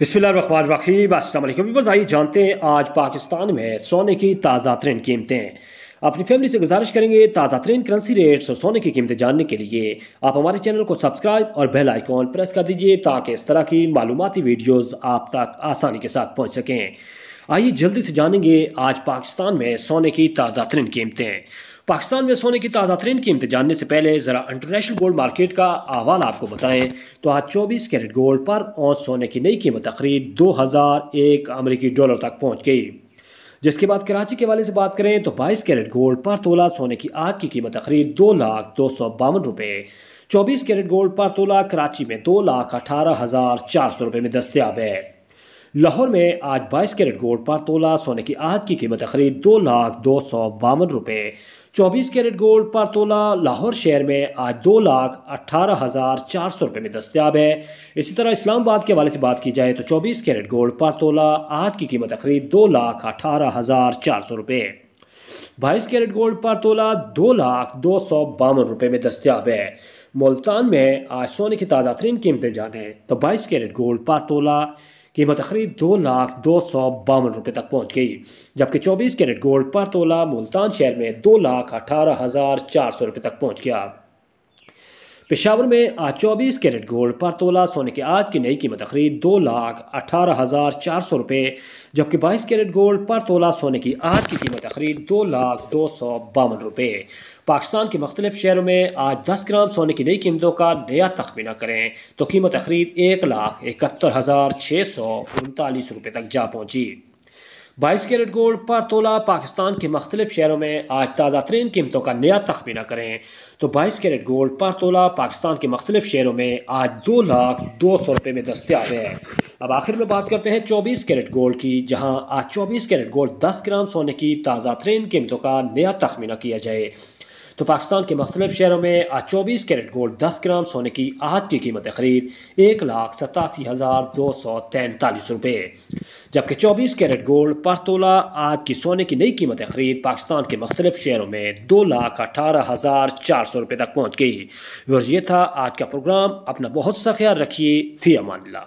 बसमिलीम असल आइए जानते हैं आज पाकिस्तान में सोने की ताज़ा तरीन कीमतें अपनी फैमिली से गुजारिश करेंगे ताज़ा तरीन करेंसी रेट्स और सोने की कीमतें जानने के लिए आप हमारे चैनल को सब्सक्राइब और बेल आइकॉन प्रेस कर दीजिए ताकि इस तरह की मालूमती वीडियोज़ आप तक आसानी के साथ पहुँच सकें आइए जल्दी से जानेंगे आज पाकिस्तान में सोने की ताज़ा तरीन कीमतें पाकिस्तान में सोने की ताज़ा तरीन कीमतें जानने से पहले ज़रा इंटरनेशनल गोल्ड मार्केट का अहवाल आपको बताएं तो आज 24 कैरेट गोल्ड पर और सोने की नई कीमत तकरीब दो हज़ार एक अमरीकी डॉलर तक पहुँच गई जिसके बाद कराची के वाले से बात करें तो बाईस कैरेट गोल्ड पर तोला सोने की आग की कीमत तकरीब दो लाख दो सौ बावन रुपये चौबीस कैरेट गोल्ड पर तोला कराची में दो लाख अठारह हज़ार चार सौ रुपये में दस्तियाब है लाहौर में आज बाईस कैरेट गोल्ड पर तोला सोने की आहद की कीमत खरीद दो लाख दो सौ बावन रुपये चौबीस कैरेट गोल्ड पर तोला लाहौर शहर में आज दो लाख अट्ठारह हज़ार चार सौ रुपये में दस्तियाब है इसी तरह इस्लामाबाद के हवाले से बात की जाए तो चौबीस कैरेट गोल्ड पर तोला आज की कीमत तकरीब दो लाख अठारह हज़ार चार सौ रुपये बाईस कैरेट गोल्ड पर तोला दो लाख दो सौ बावन रुपये में दस्तियाब है मुल्तान में आज सोने की ताज़ा तरीन कीमतें जाने तो बाईस कैरेट गोल्ड पर तोला कीमत तकरीब दो लाख दो सौ बावन रुपये तक पहुँच गई जबकि चौबीस कैरेट गोल्ड पर तोला मुल्तान शहर में दो लाख अठारह हज़ार चार सौ रुपये तक पहुँच गया पेशावर में आज चौबीस कैरेट गोल्ड पर तोला सोने की आज की नई कीमत तकरीब दो लाख अठारह हज़ार चार सौ रुपये जबकि बाईस कैरेट गोल्ड पर तोला सोने की आज की कीमत तकरीब दो लाख दो सौ बावन रुपये पाकिस्तान के मुख्तलिफ शहरों में आज दस ग्राम सोने की नई कीमतों का नया तखमीना करें तो कीमत खरीद एक लाख इकहत्तर हज़ार छः सौ उनतालीस रुपये तक जा पहुँची बाईस कैरेट गोल्ड पर तोला पाकिस्तान के मुख्तलिफ शहरों में आज ताज़ा तरीन कीमतों का नया तखमीना करें तो बाईस कैरेट गोल्ड पर तोला पाकिस्तान के मुख्तलिफ शहरों में आज दो लाख दो सौ रुपये में दस्तियाब है अब आखिर में बात करते हैं चौबीस कैरेट गोल्ड की जहाँ आज चौबीस कैरेट गोल्ड दस ग्राम सोने की ताज़ा तरीन कीमतों का नया तखमीना किया जाए तो पाकिस्तान के मुख्तलिफ शहरों में आज चौबीस कैरेट गोल्ड दस ग्राम सोने की आहत की कीमत खरीद एक लाख सतासी हज़ार दो सौ तैंतालीस रुपये जबकि चौबीस कैरेट गोल्ड पर तोला आज की सोने की नई कीमत खरीद पाकिस्तान के मुख्तलिफ शहरों में दो लाख अठारह हज़ार चार सौ रुपये तक पहुँच गई और यह था आज का प्रोग्राम अपना बहुत सा ख्याल रखिए फ़ी अमान